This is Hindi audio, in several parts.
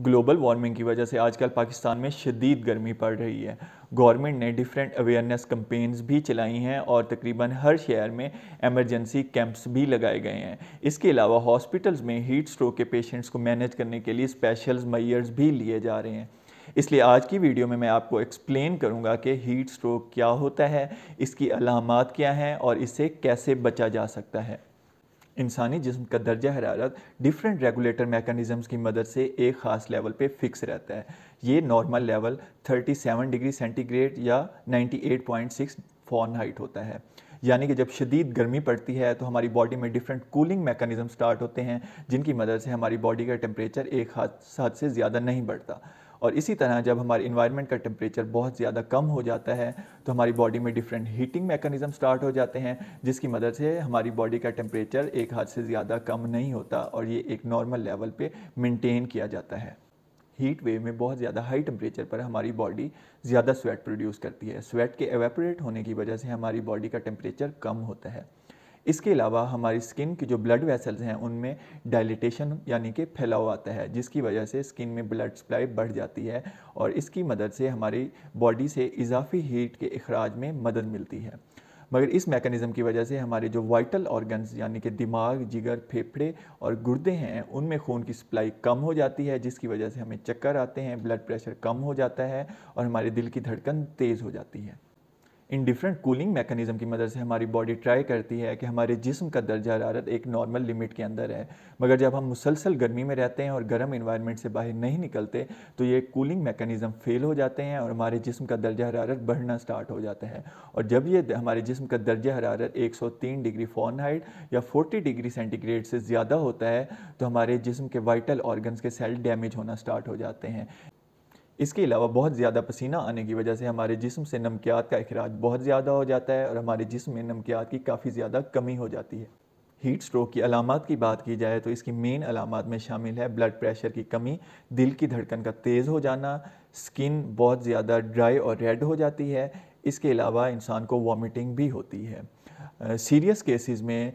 ग्लोबल वार्मिंग की वजह से आजकल पाकिस्तान में शदीद गर्मी पड़ रही है गवर्नमेंट ने डिफरेंट अवेयरनेस कम्पेन्स भी चलाई हैं और तकरीबन हर शहर में एमरजेंसी कैंप्स भी लगाए गए हैं इसके अलावा हॉस्पिटल्स में हीट स्ट्रोक के पेशेंट्स को मैनेज करने के लिए स्पेशल मैयर्स भी लिए जा रहे हैं इसलिए आज की वीडियो में मैं आपको एक्सप्लेन करूंगा कि हीट स्ट्रोक क्या होता है इसकी अलामत क्या हैं और इसे कैसे बचा जा सकता है इंसानी जिसम का दर्जा हरारत डिफरेंट रेगुलेटर मेकनिज़म्स की मदद से एक ख़ास लेवल पे फिक्स रहता है ये नॉर्मल लेवल 37 डिग्री सेंटीग्रेड या 98.6 हाइट होता है यानी कि जब शदीद गर्मी पड़ती है तो हमारी बॉडी में डिफरेंट कूलिंग मेकनिज़म स्टार्ट होते हैं जिनकी मदद से हमारी बॉडी का टेम्परेचर एक हाथ से ज़्यादा नहीं बढ़ता और इसी तरह जब हमारे इन्वायरमेंट का टेम्परेचर बहुत ज़्यादा कम हो जाता है तो हमारी बॉडी में डिफरेंट हीटिंग मेकनिज़म स्टार्ट हो जाते हैं जिसकी मदद से हमारी बॉडी का टेम्परेचर एक हद से ज़्यादा कम नहीं होता और ये एक नॉर्मल लेवल पर मेनटेन किया जाता है हीट वेव में बहुत ज़्यादा हाई टेम्परेचर पर हमारी बॉडी ज़्यादा स्वेट प्रोड्यूस करती है स्वेट के एवेपोरेट होने की वजह से हमारी बॉडी का टेम्परेचर कम होता है इसके अलावा हमारी स्किन की जो ब्लड वेसल्स हैं उनमें डायलिटेशन यानी कि फैलाव आता है जिसकी वजह से स्किन में ब्लड सप्लाई बढ़ जाती है और इसकी मदद से हमारी बॉडी से इजाफी हीट के अखराज में मदद मिलती है मगर इस मेकनिज़म की वजह से हमारे जो वाइटल ऑर्गन्स यानी कि दिमाग जिगर फेफड़े और गुर्दे हैं उनमें खून की सप्लाई कम हो जाती है जिसकी वजह से हमें चक्कर आते हैं ब्लड प्रेशर कम हो जाता है और हमारे दिल की धड़कन तेज़ हो जाती है इन डिफरेंट कूलिंग मैकेनिज़्म की मदद से हमारी बॉडी ट्राई करती है कि हमारे जिस्म का दर्जा हरारत एक नॉर्मल लिमिट के अंदर है मगर जब हम मुसलसल गर्मी में रहते हैं और गर्म इन्वायरमेंट से बाहर नहीं निकलते तो ये कूलिंग मैकेनिज़्म फेल हो जाते हैं और हमारे जिस्म का दर्जा हरारत बढ़ना स्टार्ट हो जाता है और जब ये हमारे जिस्म का दर्जा हरारत 103 डिग्री फ़ॉरनहाइट या 40 डिग्री सेंटीग्रेड से ज़्यादा होता है तो हमारे जिस्म के वाइटल ऑर्गन्स के सेल डैमेज होना स्टार्ट हो जाते हैं इसके अलावा बहुत ज़्यादा पसीना आने की वजह से हमारे जिस्म से नमकियात का अखराज बहुत ज़्यादा हो जाता है और हमारे जिस्म में नमकियात की काफ़ी ज़्यादा कमी हो जाती है हीट स्ट्रोक की अलामत की बात की जाए तो इसकी मेन अलामत में शामिल है ब्लड प्रेशर की कमी दिल की धड़कन का तेज़ हो जाना स्किन बहुत ज़्यादा ड्राई और रेड हो जाती है इसके अलावा इंसान को वॉमिटिंग भी होती है सीरियस केसेस में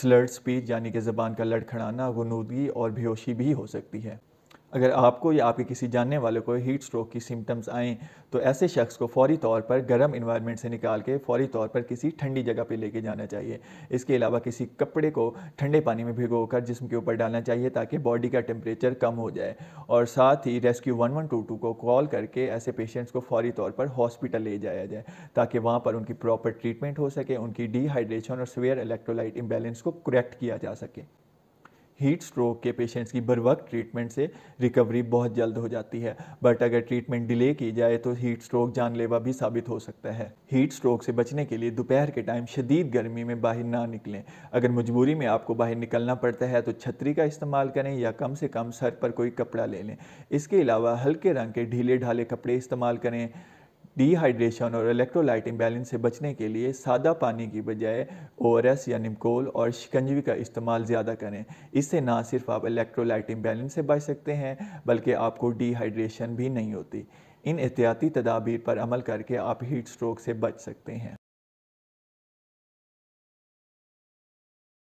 स्लर्ड स्पीच यानी कि ज़बान का लड़खड़ाना गनूदगी और बेहोशी भी हो सकती है अगर आपको या आपके किसी जानने वाले को हीट स्ट्रोक की सिम्टम्स आएँ तो ऐसे शख्स को फौरी तौर पर गर्म इन्वायरमेंट से निकाल के फौरी तौर पर किसी ठंडी जगह पर लेके जाना चाहिए इसके अलावा किसी कपड़े को ठंडे पानी में भिगो कर जिसम के ऊपर डालना चाहिए ताकि बॉडी का टेम्परेचर कम हो जाए और साथ ही rescue one one two two को कॉल करके ऐसे पेशेंट्स को फौरी तौर पर हॉस्पिटल ले जाया जाए ताकि वहाँ पर उनकी प्रॉपर ट्रीटमेंट हो सके उनकी डिहाइड्रेशन और सवेयर इलेक्ट्रोलाइट इम्बेलेंस को करेक्ट किया जा सके हीट स्ट्रोक के पेशेंट्स की बर वक्त ट्रीटमेंट से रिकवरी बहुत जल्द हो जाती है बट अगर ट्रीटमेंट डिले की जाए तो हीट स्ट्रोक जानलेवा भी साबित हो सकता है हीट स्ट्रोक से बचने के लिए दोपहर के टाइम शदीद गर्मी में बाहर ना निकलें अगर मजबूरी में आपको बाहर निकलना पड़ता है तो छतरी का इस्तेमाल करें या कम से कम सर पर कोई कपड़ा ले लें इसके अलावा हल्के रंग के ढीले ढाले कपड़े इस्तेमाल करें डिहाइड्रेशन और इलेक्ट्रोलाइट इम्बैलेंस से बचने के लिए सादा पानी की बजाय ओ या निमकोल और शिकंजवी का इस्तेमाल ज़्यादा करें इससे ना सिर्फ आप इलेक्ट्रोलाइट इम्बैलेंस से बच सकते हैं बल्कि आपको डिहाइड्रेशन भी नहीं होती इन एहतियाती तदाबीर पर अमल करके आप हीट स्ट्रोक से बच सकते हैं